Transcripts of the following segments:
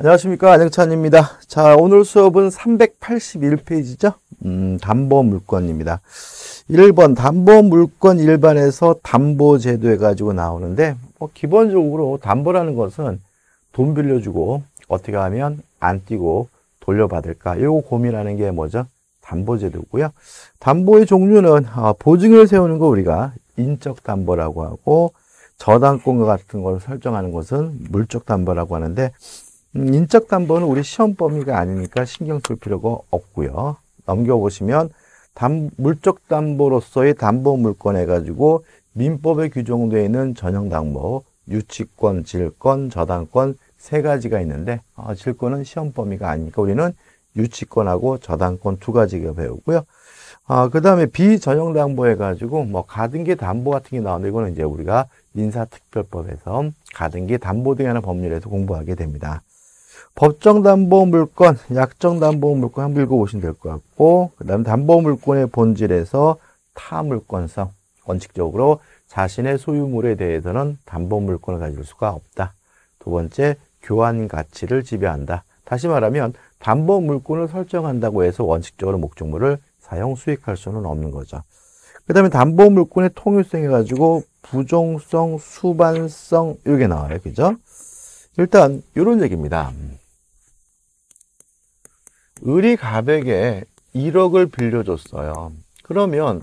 안녕하십니까 안영찬입니다 자 오늘 수업은 381페이지죠 음, 담보물권입니다 1번 담보물권 일반에서 담보제도 해가지고 나오는데 뭐 기본적으로 담보라는 것은 돈 빌려주고 어떻게 하면 안 뛰고 돌려받을까 이거 고민하는 게 뭐죠 담보제도고요 담보의 종류는 아, 보증을 세우는 거 우리가 인적 담보라고 하고 저당권과 같은 걸 설정하는 것은 물적 담보라고 하는데 인적 담보는 우리 시험 범위가 아니니까 신경 쓸 필요가 없고요. 넘겨보시면 담, 물적 담보로서의 담보 물건 해가지고 민법에 규정되어 있는 전형 담보, 유치권, 질권, 저당권 세 가지가 있는데 어, 질권은 시험 범위가 아니니까 우리는 유치권하고 저당권 두 가지가 배우고요. 아, 그 다음에 비전형 담보 해가지고 뭐 가등기 담보 같은 게 나오는데 이거는 이제 우리가 민사특별법에서 가등기 담보 등에라는 법률에서 공부하게 됩니다. 법정담보물권, 약정담보물권 한 번 읽어보시면 될 것 같고 그 다음에 담보물권의 본질에서 타물권성, 원칙적으로 자신의 소유물에 대해서는 담보물권을 가질 수가 없다. 두 번째, 교환 가치를 지배한다. 다시 말하면 담보물권을 설정한다고 해서 원칙적으로 목적물을 사용 수익할 수는 없는 거죠. 그 다음에 담보물권의 통일성 해가지고 부종성, 수반성 이렇게 나와요. 그죠? 일단 이런 얘기입니다. 을이 갑에게 1억을 빌려줬어요. 그러면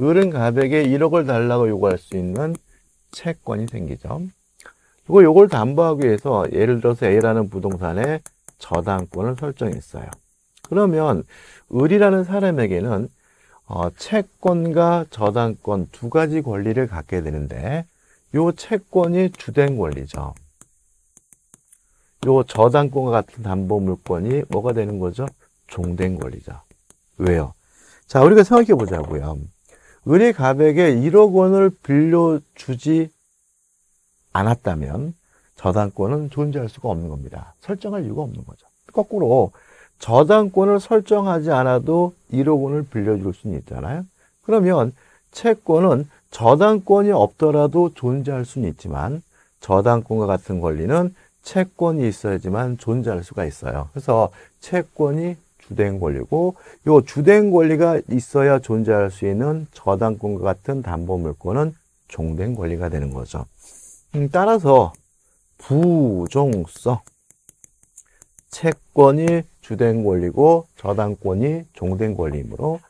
을은 갑에게 1억을 달라고 요구할 수 있는 채권이 생기죠. 그리고 요걸 담보하기 위해서 예를 들어서 A라는 부동산에 저당권을 설정했어요. 그러면 을이라는 사람에게는 어, 채권과 저당권 두 가지 권리를 갖게 되는데 요 채권이 주된 권리죠. 요 저당권과 같은 담보물권이 뭐가 되는 거죠? 종된 권리죠. 왜요? 자, 우리가 생각해 보자고요. 을이 갑에게 1억 원을 빌려주지 않았다면 저당권은 존재할 수가 없는 겁니다. 설정할 이유가 없는 거죠. 거꾸로 저당권을 설정하지 않아도 1억 원을 빌려줄 수는 있잖아요. 그러면 채권은 저당권이 없더라도 존재할 수는 있지만 저당권과 같은 권리는 채권이 있어야지만 존재할 수가 있어요. 그래서 채권이 주된 권리고 이 주된 권리가 있어야 존재할 수 있는 저당권과 같은 담보물권은 종된 권리가 되는 거죠. 음, 따라서 부종성 채권이 주된 권리고 저당권이 종된 권리이므로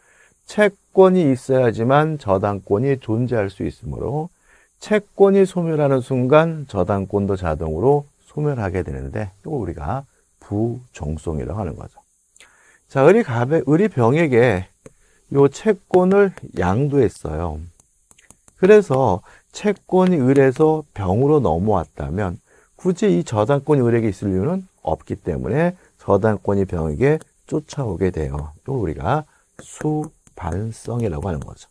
채권이 있어야지만 저당권이 존재할 수 있으므로 채권이 소멸하는 순간 저당권도 자동으로 소멸하게 되는데 이걸 우리가 부정성이라고 하는 거죠. 자, 을이 갑에 을이 병에게 요 채권을 양도했어요. 그래서 채권이 을에서 병으로 넘어왔다면 굳이 이 저당권이 을에게 있을 이유는 없기 때문에 저당권이 병에게 쫓아오게 돼요. 이걸 우리가 수반성이라고 하는 거죠.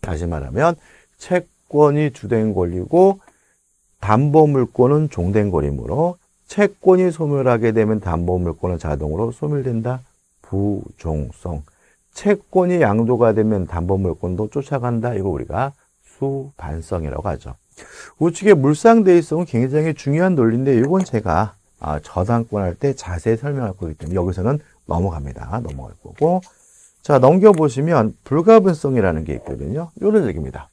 다시 말하면 채권이 주된 권리고 담보물권은 종된거림으로 채권이 소멸하게 되면 담보물권은 자동으로 소멸된다. 부종성. 채권이 양도가 되면 담보물권도 쫓아간다. 이거 우리가 수반성이라고 하죠. 우측에 물상대의성은 굉장히 중요한 논리인데 이건 제가 아, 저당권 할 때 자세히 설명할 거기 때문에 여기서는 넘어갑니다. 넘어갈 거고 자 넘겨보시면 불가분성이라는 게 있거든요. 이런 얘기입니다.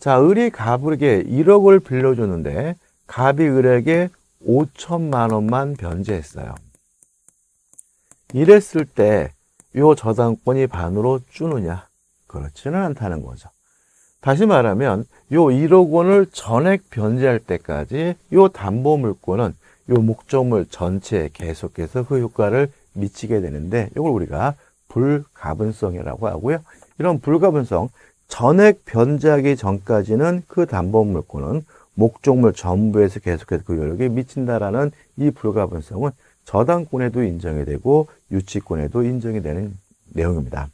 자, 을이 갑에게 1억을 빌려줬는데 갑이 을에게 5천만 원만 변제했어요. 이랬을 때 요 저당권이 반으로 주느냐? 그렇지는 않다는 거죠. 다시 말하면 요 1억 원을 전액 변제할 때까지 요 담보 물권은 요 목적물 전체에 계속해서 그 효과를 미치게 되는데 이걸 우리가 불가분성이라고 하고요. 이런 불가분성, 전액 변제하기 전까지는 그 담보물권은 목적물 전부에서 계속해서 그 효력이 미친다라는 이 불가분성은 저당권에도 인정이 되고 유치권에도 인정이 되는 내용입니다.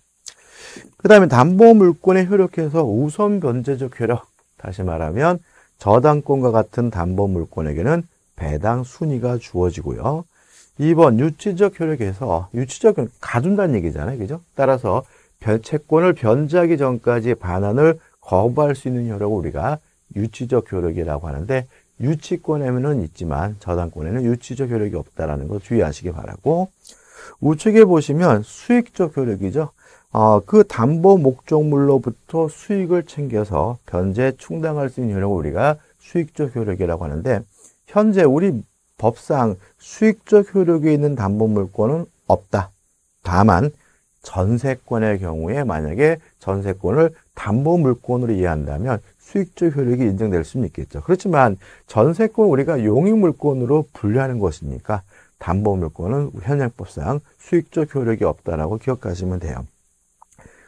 그 다음에 담보물권에 효력해서 우선 변제적 효력, 다시 말하면 저당권과 같은 담보물권에게는 배당 순위가 주어지고요. 2번 유치적 효력에서 유치적은 가둔다는 얘기잖아요. 그죠? 따라서 채권을 변제하기 전까지 반환을 거부할 수 있는 효력을 우리가 유치적 효력이라고 하는데 유치권에는 있지만 저당권에는 유치적 효력이 없다라는 거 주의하시기 바라고 우측에 보시면 수익적 효력이죠. 어, 그 담보 목적물로부터 수익을 챙겨서 변제 충당할 수 있는 효력을 우리가 수익적 효력이라고 하는데 현재 우리 법상 수익적 효력이 있는 담보 물권은 없다. 다만 전세권의 경우에 만약에 전세권을 담보 물권으로 이해한다면 수익적 효력이 인정될 수는 있겠죠. 그렇지만 전세권 우리가 용익 물권으로 분류하는 것이니까 담보 물권은 현행법상 수익적 효력이 없다라고 기억하시면 돼요.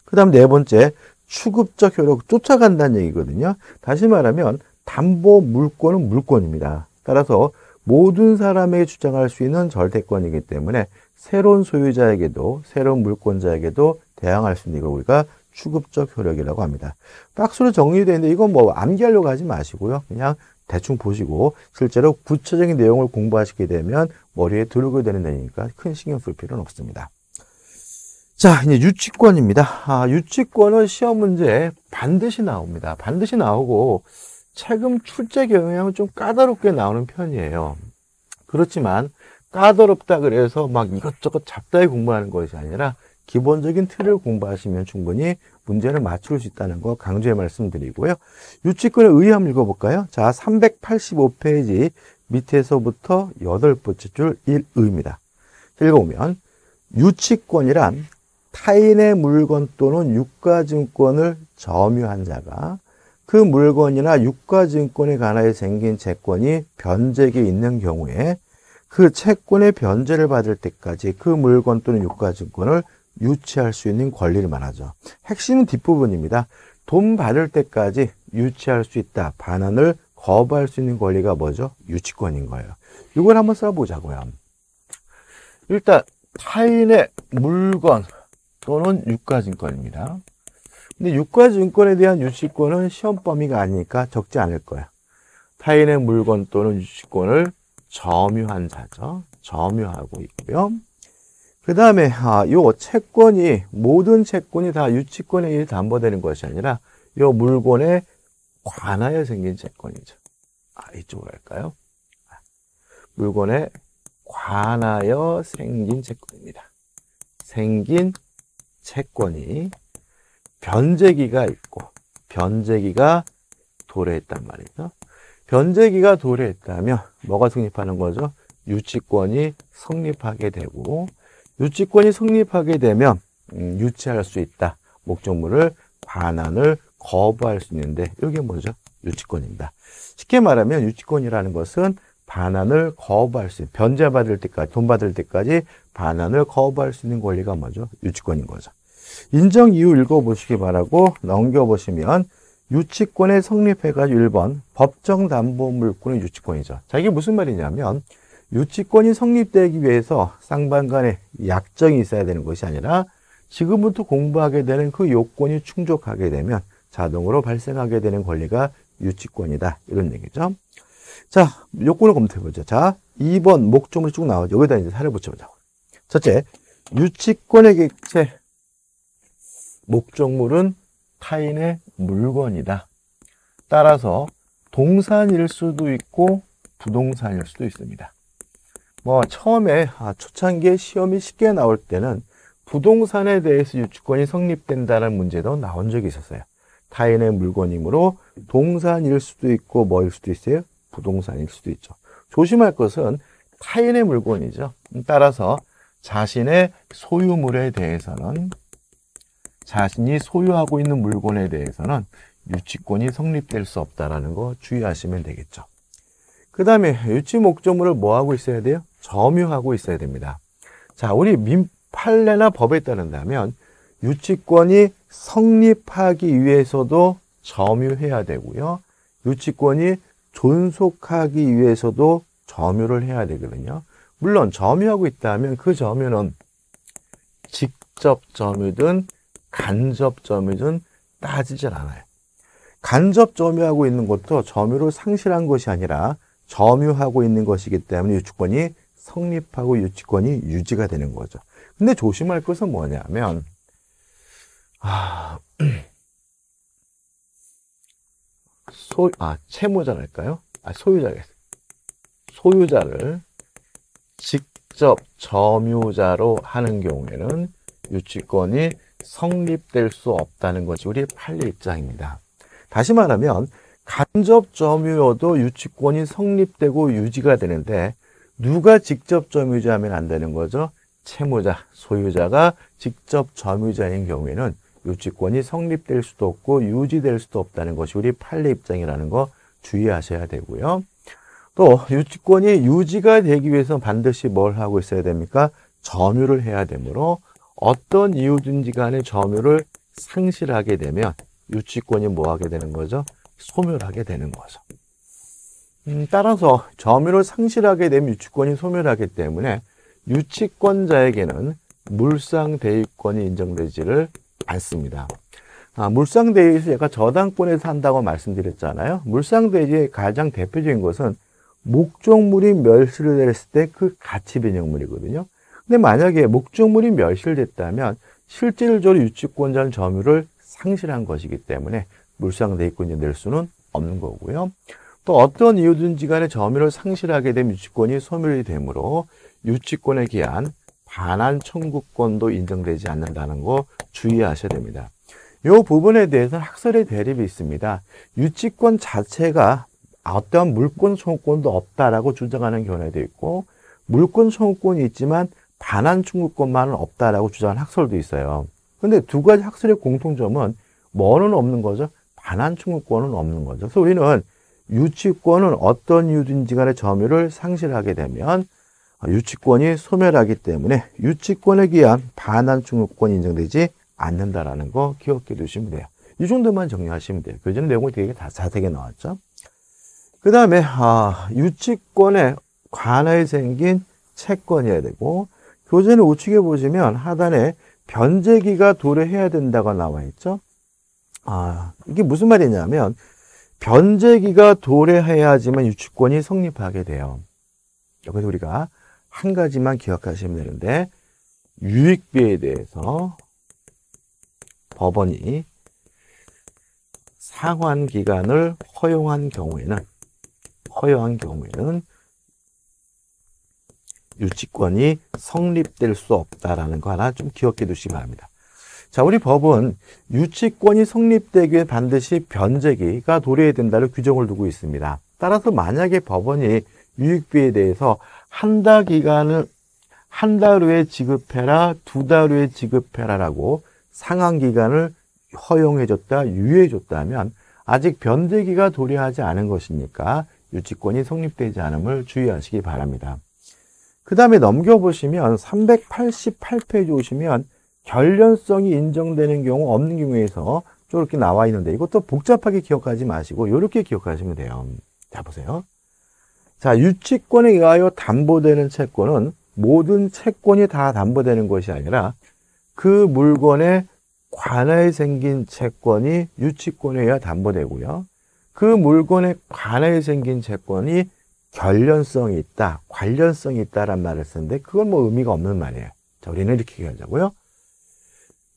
그다음 네 번째 추급적 효력 쫓아간다는 얘기거든요. 다시 말하면 담보 물권은 물권입니다. 따라서 모든 사람에게 주장할 수 있는 절대권이기 때문에 새로운 소유자에게도 새로운 물권자에게도 대항할 수 있는 이걸 우리가 추급적 효력이라고 합니다. 박스로 정리되어 있는데 이건 뭐 암기하려고 하지 마시고요. 그냥 대충 보시고 실제로 구체적인 내용을 공부하시게 되면 머리에 들고 되는 내니까큰 신경 쓸 필요는 없습니다. 자, 이제 유치권입니다. 아, 유치권은 시험 문제에 반드시 나옵니다. 반드시 나오고 책임 출제 경향은 좀 까다롭게 나오는 편이에요. 그렇지만 까다롭다 그래서 막 이것저것 잡다히 공부하는 것이 아니라 기본적인 틀을 공부하시면 충분히 문제를 맞출 수 있다는 거 강조의 말씀드리고요. 유치권의 의의 한번 읽어볼까요? 자, 385페이지 밑에서부터 여덟 번째 줄 1의입니다. 읽어보면 유치권이란 타인의 물건 또는 유가증권을 점유한 자가 그 물건이나 유가증권에 관하여 생긴 채권이 변제기 있는 경우에 그 채권의 변제를 받을 때까지 그 물건 또는 유가증권을 유치할 수 있는 권리를 말하죠. 핵심은 뒷부분입니다. 돈 받을 때까지 유치할 수 있다. 반환을 거부할 수 있는 권리가 뭐죠? 유치권인 거예요. 이걸 한번 써보자고요. 일단 타인의 물건 또는 유가증권입니다. 근데 유가증권에 대한 유치권은 시험 범위가 아니니까 적지 않을 거예요 타인의 물건 또는 유치권을 점유한 자죠. 점유하고 있고요. 그 다음에 아, 요 채권이 모든 채권이 다 유치권에 의해 담보되는 것이 아니라 요 물건에 관하여 생긴 채권이죠. 아, 이쪽으로 할까요? 아, 물건에 관하여 생긴 채권입니다. 생긴 채권이 변제기가 있고 변제기가 도래했단 말이죠. 변제기가 도래했다면 뭐가 성립하는 거죠? 유치권이 성립하게 되고 유치권이 성립하게 되면 음, 유치할 수 있다. 목적물을 반환을 거부할 수 있는데 이게 뭐죠? 유치권입니다. 쉽게 말하면 유치권이라는 것은 반환을 거부할 수 있는, 변제 받을 때까지, 돈 받을 때까지 반환을 거부할 수 있는 권리가 뭐죠? 유치권인 거죠. 인정 이유 읽어보시기 바라고 넘겨보시면 유치권의성립해가 1번 법정담보물권의 유치권이죠. 자 이게 무슨 말이냐면 유치권이 성립되기 위해서 쌍방간에 약정이 있어야 되는 것이 아니라 지금부터 공부하게 되는 그 요건이 충족하게 되면 자동으로 발생하게 되는 권리가 유치권이다 이런 얘기죠. 자 요건을 검토해보죠. 자 2번 목적물이 쭉 나오죠. 여기다 이제 살을 붙여보자고. 첫째 유치권의 객체 목적물은 타인의 물건이다. 따라서 동산일 수도 있고 부동산일 수도 있습니다. 뭐 처음에 아, 초창기에 시험이 쉽게 나올 때는 부동산에 대해서 유치권이 성립된다는 문제도 나온 적이 있었어요. 타인의 물건이므로 동산일 수도 있고 뭐일 수도 있어요? 부동산일 수도 있죠. 조심할 것은 타인의 물건이죠. 따라서 자신의 소유물에 대해서는 자신이 소유하고 있는 물건에 대해서는 유치권이 성립될 수 없다라는 거 주의하시면 되겠죠. 그 다음에 유치 목적물을 뭐하고 있어야 돼요? 점유하고 있어야 됩니다. 자, 우리 민 판례나 법에 따른다면 유치권이 성립하기 위해서도 점유해야 되고요. 유치권이 존속하기 위해서도 점유를 해야 되거든요. 물론 점유하고 있다면 그 점유는 직접 점유든 간접 점유는 따지질 않아요. 간접 점유하고 있는 것도 점유를 상실한 것이 아니라 점유하고 있는 것이기 때문에 유치권이 성립하고 유치권이 유지가 되는 거죠. 근데 조심할 것은 뭐냐면 아, 소, 아 채무자랄까요? 아, 소유자겠어요. 소유자를 직접 점유자로 하는 경우에는 유치권이 성립될 수 없다는 것이 우리 판례 입장입니다. 다시 말하면 간접 점유여도 유치권이 성립되고 유지가 되는데 누가 직접 점유자하면 안 되는 거죠? 채무자, 소유자가 직접 점유자인 경우에는 유치권이 성립될 수도 없고 유지될 수도 없다는 것이 우리 판례 입장이라는 거 주의하셔야 되고요. 또 유치권이 유지가 되기 위해서 반드시 뭘 하고 있어야 됩니까? 점유를 해야 되므로 어떤 이유든지 간에 점유를 상실하게 되면 유치권이 뭐 하게 되는 거죠? 소멸하게 되는 거죠. 음, 따라서 점유를 상실하게 되면 유치권이 소멸하기 때문에 유치권자에게는 물상대위권이 인정되지를 않습니다. 아, 물상대위에서 제가 저당권에서 한다고 말씀드렸잖아요. 물상대위의 가장 대표적인 것은 목적물이 멸실을 했을 때 그 가치 변형물이거든요. 근데 만약에 목적물이 멸실됐다면 실질적으로 유치권자는 점유를 상실한 것이기 때문에 물상대입권이 낼 수는 없는 거고요. 또 어떤 이유든지 간에 점유를 상실하게 된 유치권이 소멸이 되므로 유치권에 기한 반환 청구권도 인정되지 않는다는 거 주의하셔야 됩니다. 이 부분에 대해서는 학설의 대립이 있습니다. 유치권 자체가 어떠한 물권 청구권도 없다라고 주장하는 견해도 있고 물권 청구권이 있지만 반환 청구권만은 없다라고 주장한 학설도 있어요. 근데 두 가지 학설의 공통점은 뭐는 없는 거죠? 반환 충구권은 없는 거죠. 그래서 우리는 유치권은 어떤 이유든지 간에 점유를 상실하게 되면 유치권이 소멸하기 때문에 유치권에 기한 반환 충구권 인정되지 않는다라는 거 기억해 두시면 돼요. 이 정도만 정리하시면 돼요. 교재는 그 내용이 되게 다 자세하게 나왔죠. 그 다음에 아, 유치권에 관하 생긴 채권이어야 되고 교재는 우측에 보시면 하단에 변제기가 도래해야 된다고 나와 있죠. 아, 이게 무슨 말이냐면 변제기가 도래해야지만 유치권이 성립하게 돼요. 여기서 우리가 한 가지만 기억하시면 되는데 유익비에 대해서 법원이 상환 기간을 허용한 경우에는 허용한 경우에는 유치권이 성립될 수 없다라는 거 하나 좀 기억해 두시기 바랍니다. 자, 우리 법은 유치권이 성립되기 위해 반드시 변제기가 도래해야 된다를 규정을 두고 있습니다. 따라서 만약에 법원이 유익비에 대해서 한 달 기간을 한 달 후에 지급해라, 두 달 후에 지급해라라고 상한 기간을 허용해줬다, 유예해줬다면 아직 변제기가 도래하지 않은 것이니까 유치권이 성립되지 않음을 주의하시기 바랍니다. 그 다음에 넘겨보시면 388페이지 오시면 결연성이 인정되는 경우 없는 경우에서 이렇게 나와 있는데 이것도 복잡하게 기억하지 마시고 이렇게 기억하시면 돼요. 자 보세요. 자 유치권에 의하여 담보되는 채권은 모든 채권이 다 담보되는 것이 아니라 그 물건에 관해 생긴 채권이 유치권에 의하여 담보되고요. 그 물건에 관해 생긴 채권이 결련성이 있다, 관련성이 있다란 말을 쓰는데 그건 뭐 의미가 없는 말이에요. 자, 우리는 이렇게 얘기하자고요.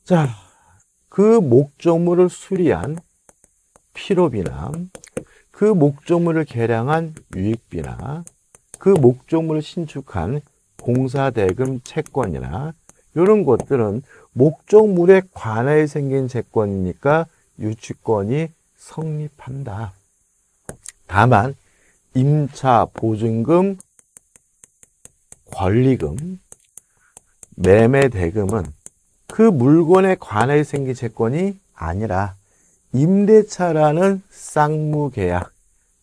자, 그 목조물을 수리한 피로비나 그 목조물을 개량한 유익비나 그 목조물을 신축한 공사대금 채권이나 이런 것들은 목적물에 관하 생긴 채권이니까 유치권이 성립한다. 다만 임차 보증금, 권리금, 매매 대금은 그 물건에 관해 생긴 채권이 아니라 임대차라는 쌍무계약,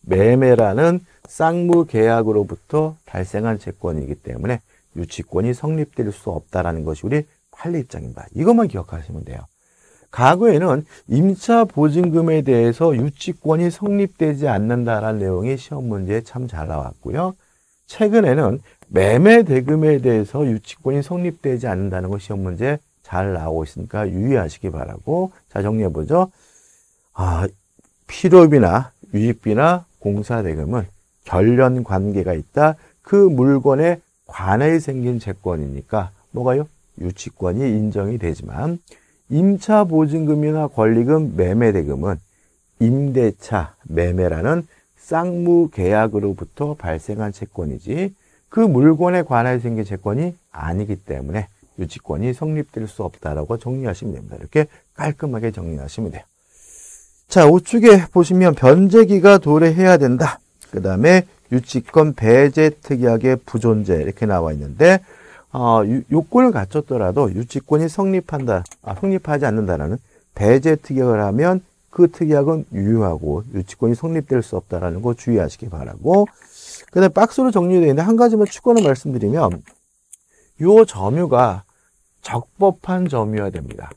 매매라는 쌍무계약으로부터 발생한 채권이기 때문에 유치권이 성립될 수 없다는 것이 우리 판례 입장입니다. 이것만 기억하시면 돼요. 과거에는 임차 보증금에 대해서 유치권이 성립되지 않는다라는 내용이 시험 문제에 참 잘 나왔고요. 최근에는 매매 대금에 대해서 유치권이 성립되지 않는다는 것이 시험 문제 에잘 나오고 있으니까 유의하시기 바라고 자 정리해 보죠. 아, 필요비나 유지비나 공사 대금은 결연 관계가 있다. 그 물건에 관해 생긴 채권이니까 뭐가요? 유치권이 인정이 되지만 임차 보증금이나 권리금 매매 대금은 임대차 매매라는 쌍무 계약으로부터 발생한 채권이지 그 물건에 관하여 생긴 채권이 아니기 때문에 유치권이 성립될 수 없다라고 정리하시면 됩니다. 이렇게 깔끔하게 정리하시면 돼요. 자, 우측에 보시면 변제기가 도래해야 된다. 그 다음에 유치권 배제 특약의 부존재 이렇게 나와 있는데 어, 요건을 갖췄더라도 유치권이 성립한다, 아, 성립하지 않는다라는 배제 특약을 하면 그 특약은 유효하고 유치권이 성립될 수 없다라는 거 주의하시기 바라고. 그다음 에 박스로 정리되어 있는데 한 가지만 추가로 말씀드리면 요 점유가 적법한 점유여야 됩니다.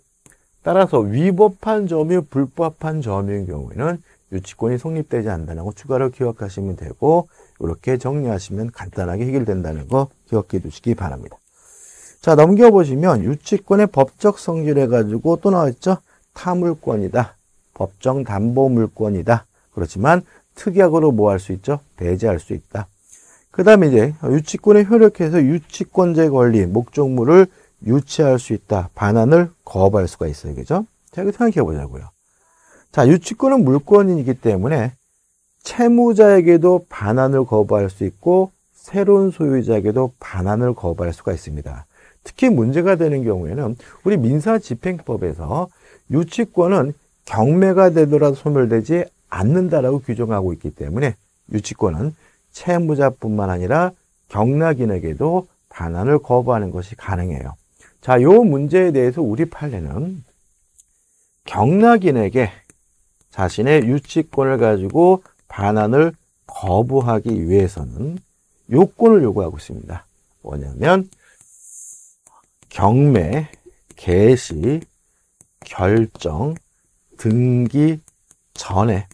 따라서 위법한 점유, 불법한 점유인 경우에는 유치권이 성립되지 않는다고 추가로 기억하시면 되고 이렇게 정리하시면 간단하게 해결된다는 거 기억해 두시기 바랍니다. 자, 넘겨보시면 유치권의 법적 성질 해가지고 또 나왔죠? 타물권이다. 법정 담보물권이다. 그렇지만 특약으로 뭐 할 수 있죠? 배제할 수 있다. 그 다음에 이제 유치권에 효력해서 유치권제 권리, 목적물을 유치할 수 있다. 반환을 거부할 수가 있어요. 그죠? 자, 이거 생각해 보자고요. 자, 유치권은 물권이기 때문에 채무자에게도 반환을 거부할 수 있고 새로운 소유자에게도 반환을 거부할 수가 있습니다. 특히 문제가 되는 경우에는 우리 민사집행법에서 유치권은 경매가 되더라도 소멸되지 않는다라고 규정하고 있기 때문에 유치권은 채무자뿐만 아니라 경락인에게도 반환을 거부하는 것이 가능해요. 자, 요 문제에 대해서 우리 판례는 경락인에게 자신의 유치권을 가지고 반환을 거부하기 위해서는 요건을 요구하고 있습니다. 뭐냐면 경매, 개시, 결정, 등기 전에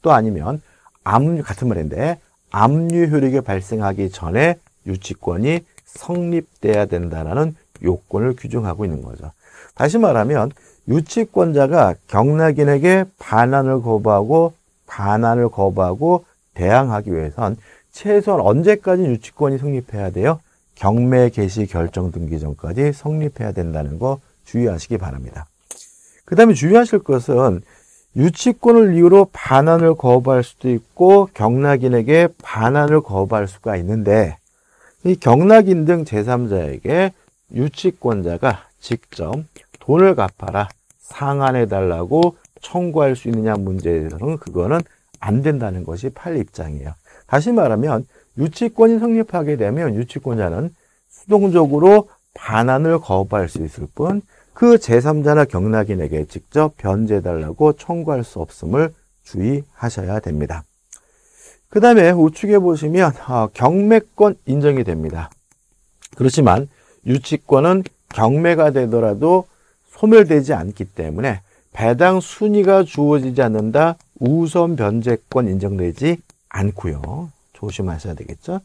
또 아니면 압류 같은 말인데 압류 효력이 발생하기 전에 유치권이 성립돼야 된다라는 요건을 규정하고 있는 거죠. 다시 말하면 유치권자가 경락인에게 반환을 거부하고 반환을 거부하고 대항하기 위해선 최소한 언제까지 유치권이 성립해야 돼요? 경매 개시 결정 등기 전까지 성립해야 된다는 거 주의하시기 바랍니다. 그 다음에 주의하실 것은 유치권을 이유로 반환을 거부할 수도 있고 경락인에게 반환을 거부할 수가 있는데 이 경락인 등 제3자에게 유치권자가 직접 돈을 갚아라 상환해달라고 청구할 수 있느냐 문제에 대해서는 그거는 안 된다는 것이 팔 입장이에요. 다시 말하면 유치권이 성립하게 되면 유치권자는 수동적으로 반환을 거부할 수 있을 뿐 그 제3자나 경락인에게 직접 변제해달라고 청구할 수 없음을 주의하셔야 됩니다. 그 다음에 우측에 보시면 어, 경매권 인정이 됩니다. 그렇지만 유치권은 경매가 되더라도 소멸되지 않기 때문에 배당 순위가 주어지지 않는다 우선 변제권 인정되지 않고요. 조심하셔야 되겠죠.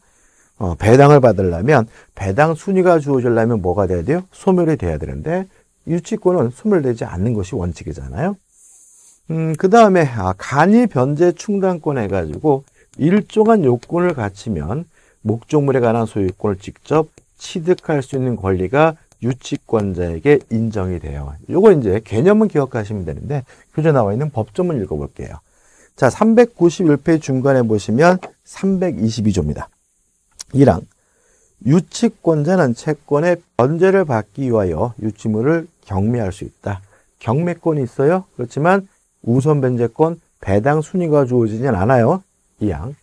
어, 배당을 받으려면 배당 순위가 주어지려면 뭐가 돼야 돼요? 소멸이 돼야 되는데 유치권은 소멸되지 않는 것이 원칙이잖아요. 음, 그 다음에 아, 간이 변제 충당권 해가지고 일정한 요건을 갖추면 목적물에 관한 소유권을 직접 취득할 수 있는 권리가 유치권자에게 인정이 돼요. 요거 이제 개념은 기억하시면 되는데 교재 나와 있는 법조문 읽어볼게요. 자, 391페이지 중간에 보시면 322조입니다. 1항. 유치권자는 채권의 변제를 받기 위하여 유치물을 경매할 수 있다. 경매권이 있어요. 그렇지만 우선 변제권 배당 순위가 주어지진 않아요. 2항.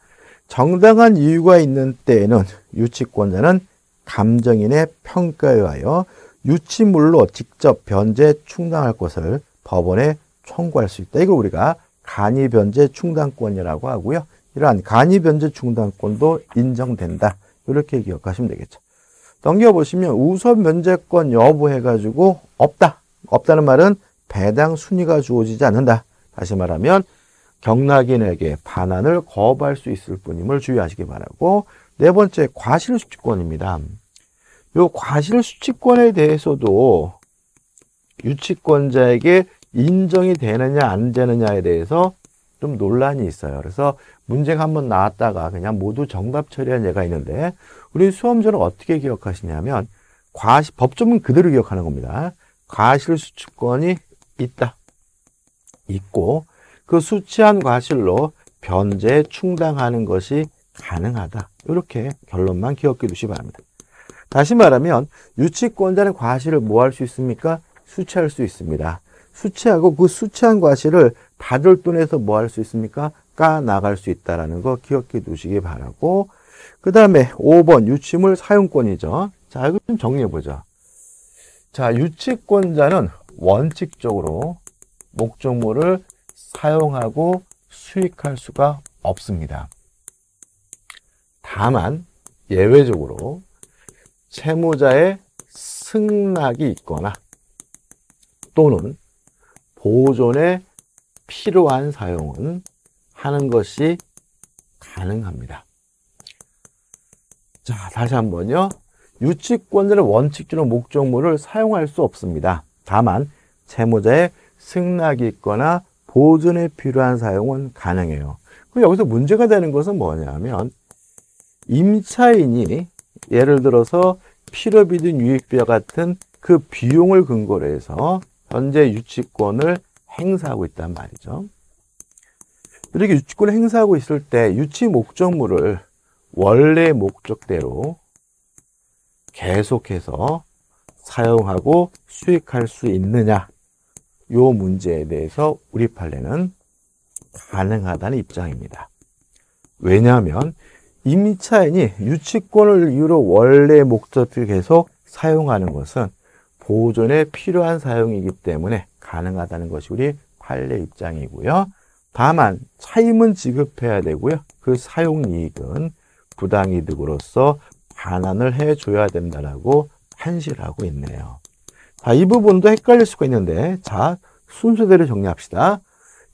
정당한 이유가 있는 때에는 유치권자는 감정인의 평가에 의하여 유치물로 직접 변제 충당할 것을 법원에 청구할 수 있다. 이걸 우리가 간이 변제 충당권이라고 하고요. 이러한 간이 변제 충당권도 인정된다. 이렇게 기억하시면 되겠죠. 넘겨보시면 우선 면제권 여부 해가지고 없다. 없다는 말은 배당 순위가 주어지지 않는다. 다시 말하면 경락인에게 반환을 거부할 수 있을 뿐임을 주의하시기 바라고 네 번째 과실수칙권입니다. 요 과실수칙권에 대해서도 유치권자에게 인정이 되느냐 안 되느냐에 대해서 좀 논란이 있어요. 그래서 문제가 한번 나왔다가 그냥 모두 정답 처리한 예가 있는데 우리 수험전은 어떻게 기억하시냐면 과시 법조문 그대로 기억하는 겁니다. 과실 수취권이 있다. 있고 그 수취한 과실로 변제 충당하는 것이 가능하다. 이렇게 결론만 기억해 두시기 바랍니다. 다시 말하면 유치권자는 과실을 뭐 할 수 있습니까? 수취할 수 있습니다. 수취하고 그 수취한 과실을 받을 돈에서 뭐 할 수 있습니까? 까 나갈 수 있다라는 거 기억해 두시기 바라고 그 다음에 5번 유치물 사용권이죠. 자, 이거 좀 정리해 보죠. 자, 유치권자는 원칙적으로 목적물을 사용하고 수익할 수가 없습니다. 다만 예외적으로 채무자의 승낙이 있거나 또는 보존에 필요한 사용은 하는 것이 가능합니다. 자, 다시 한번요. 유치권자는 원칙적으로 목적물을 사용할 수 없습니다. 다만 채무자의 승낙이 있거나 보존에 필요한 사용은 가능해요. 그럼 여기서 문제가 되는 것은 뭐냐면 임차인이 예를 들어서 필요비든 유익비와 같은 그 비용을 근거로 해서 현재 유치권을 행사하고 있단 말이죠. 이렇게 유치권을 행사하고 있을 때 유치 목적물을 원래 목적대로 계속해서 사용하고 수익할 수 있느냐 요 문제에 대해서 우리 판례는 가능하다는 입장입니다. 왜냐하면 임차인이 유치권을 이유로 원래 목적대로 계속 사용하는 것은 보존에 필요한 사용이기 때문에 가능하다는 것이 우리 판례 입장이고요. 다만 차임은 지급해야 되고요. 그 사용이익은 부당이득으로서 반환을 해줘야 된다라고 판시하고 있네요. 자, 이 부분도 헷갈릴 수가 있는데 자, 순서대로 정리합시다.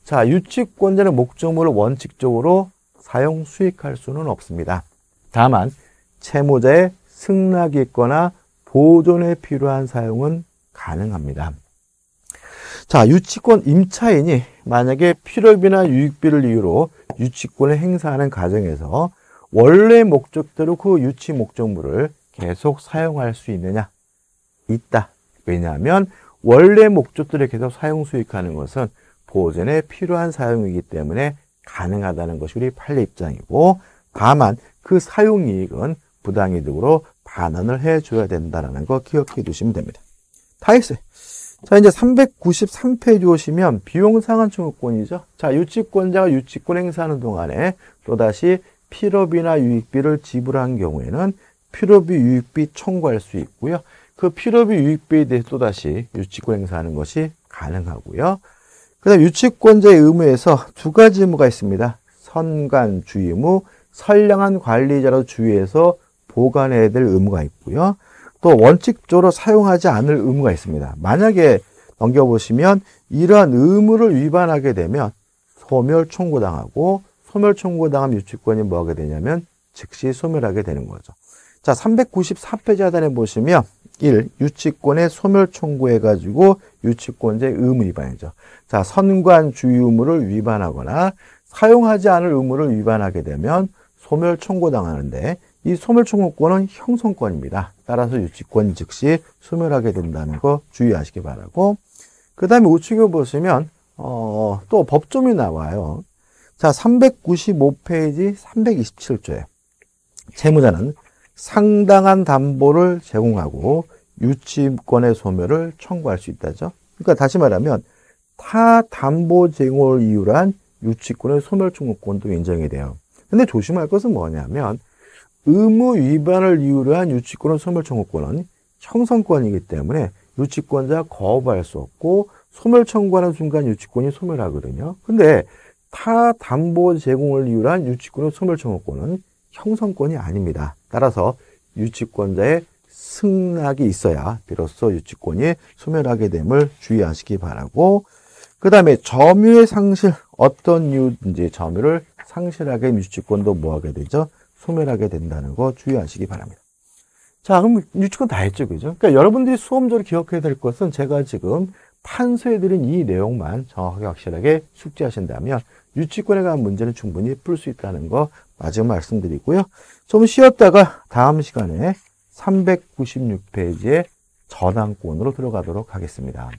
자, 유치권자는 목적물을 원칙적으로 사용 수익할 수는 없습니다. 다만 채무자의 승낙이 있거나 보존에 필요한 사용은 가능합니다. 자, 유치권 임차인이 만약에 필요비나 유익비를 이유로 유치권을 행사하는 과정에서 원래 목적대로 그 유치 목적물을 계속 사용할 수 있느냐? 있다. 왜냐하면 원래 목적대로 계속 사용 수익하는 것은 보존에 필요한 사용이기 때문에 가능하다는 것이 우리 판례 입장이고 다만 그 사용 이익은 부당이득으로 반환을 해줘야 된다는 거 기억해 두시면 됩니다. 다 했어요. 자, 이제 393페이지 오시면 비용 상한 청구권이죠. 자, 유치권자가 유치권 행사하는 동안에 또다시 필요비나 유익비를 지불한 경우에는 필요비 유익비 청구할 수 있고요. 그 필요비 유익비에 대해 또다시 유치권 행사하는 것이 가능하고요. 그 다음 유치권자의 의무에서 두 가지 의무가 있습니다. 선관 주의무, 선량한 관리자로 주의해서 보관해야 될 의무가 있고요. 또 원칙적으로 사용하지 않을 의무가 있습니다. 만약에 넘겨보시면 이러한 의무를 위반하게 되면 소멸 청구당하고 소멸 청구당한 유치권이 뭐하게 되냐면 즉시 소멸하게 되는 거죠. 자, 394페이지 하단에 보시면 1. 유치권의 소멸 청구해가지고 유치권제 의무 위반이죠. 자, 선관 주의 의 무를 위반하거나 사용하지 않을 의무를 위반하게 되면 소멸 청구당하는데 이 소멸청구권은 형성권입니다. 따라서 유치권 즉시 소멸하게 된다는 거 주의하시기 바라고 그 다음에 우측에 보시면 어, 또 법조문이 나와요. 자, 395페이지 327조에 채무자는 상당한 담보를 제공하고 유치권의 소멸을 청구할 수 있다죠. 그러니까 다시 말하면 타 담보 제공을 이유로 한 유치권의 소멸 청구권도 인정이 돼요. 근데 조심할 것은 뭐냐면 의무 위반을 이유로 한 유치권은 소멸청구권은 형성권이기 때문에 유치권자 거부할 수 없고 소멸청구하는 순간 유치권이 소멸하거든요. 근데 타 담보 제공을 이유로 한 유치권의 소멸청구권은 형성권이 아닙니다. 따라서 유치권자의 승낙이 있어야 비로소 유치권이 소멸하게 됨을 주의하시기 바라고 그 다음에 점유의 상실 어떤 이유인지 점유를 상실하게 유치권도 뭐하게 되죠? 소멸하게 된다는 거 주의하시기 바랍니다. 자, 그럼 유축은 다 했죠, 그죠? 그러니까 여러분들이 수험적으로 기억해야 될 것은 제가 지금 탄소해드린 이 내용만 정확하게 확실하게 숙지하신다면 유치권에 관한 문제는 충분히 풀 수 있다는 거 마지막 말씀드리고요. 좀 쉬었다가 다음 시간에 396페이지의 전환권으로 들어가도록 하겠습니다.